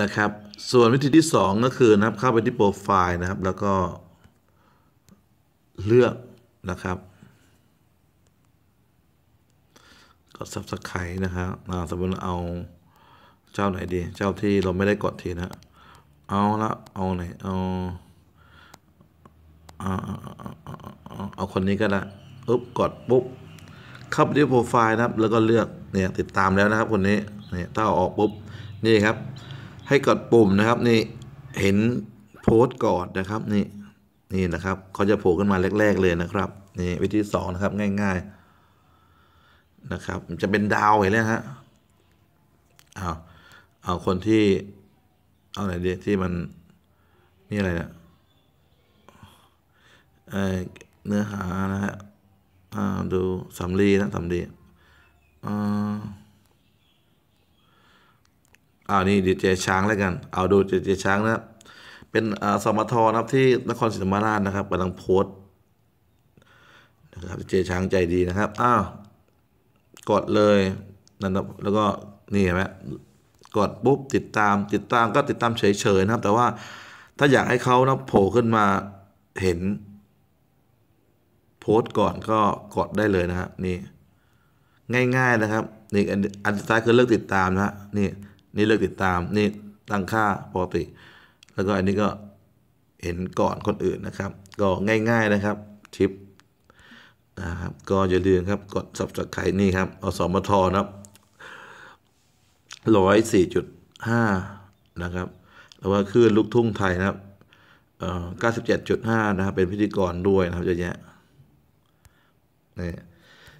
นะครับส่วนวิธีที่ 2 ก็คือนะครับ เข้าไปที่โปรไฟล์นะครับ แล้วก็ เลือกนะครับกด subscribe นะครับสมมติเอาเจ้าไหนดี เจ้าที่เราไม่ได้กดทีนะ เอาละเอาไหนเอาเอาคนนี้ก็ได้ปุ๊บกดปุ๊บเข้าไปที่โปรไฟล์นะครับแล้วก็เลือกเนี่ยติดตามแล้วนะครับคนนี้เนี่ยถ้าาออกปุ๊บนี่ครับ ให้กดปุ่มนะครับ นี่ เห็นโพสต์กอดนะครับ นี่ นี่นะครับเขาจะโผล่ขึ้นมาแรก ๆเลยนะครับ นี่ วิธีสองนะครับ ง่าย ๆ นะครับจะเป็นดาวเห็นไหมฮะเอาเอาคนที่ เอาไหนดีที่มัน นี่อะไรเนี่ยเนื้อหานะฮะดูสำลีนะสำลีอ่าอานี่ดีเจช้างแล้วกัน เอาดูดีเจช้างนะครับ เป็นสมทนะครับที่นครศรีธรรมราชนะครับกำลังโพสนะครับดีเจช้างใจดีนะครับ อ้าว กดเลยนั่นแล้วก็นี่เห็นไหมกดปุ๊บติดตามติดตามก็ติดตามเฉยๆนะครับ แต่ว่าถ้าอยากให้เขานะโผล่ขึ้นมาเห็นโพสต์ก่อนก็กดได้เลยนะฮะนี่ ง่ายๆนะครับนี่อันสุดท้ายคือเลือกติดตามนะนี่นี่เลือกติดตามนี่ตั้งค่าปกติ แล้วก็อันนี้ก็เห็นก่อนคนอื่นนะครับ ก็ง่ายๆนะครับชิปนะครับก็อย่าลืมครับกด subscribe นี่ครับอสมทนะครับร้อยสี่จุดห้านะครับแล้วว่าคลื่นลูกทุ่งไทยนะครับเเก้าสิบเจ็ดจุดห้านะครับ เป็นพิธีกรด้วยนะครับเยอะแยะนี่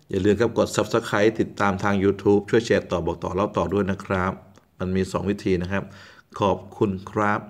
อย่าลืมครับกด subscribe ติดตามทาง YouTube ช่วยแชร์ต่อบอกต่อเล่าต่อด้วยนะครับมันมี 2 วิธีนะครับ ขอบคุณครับ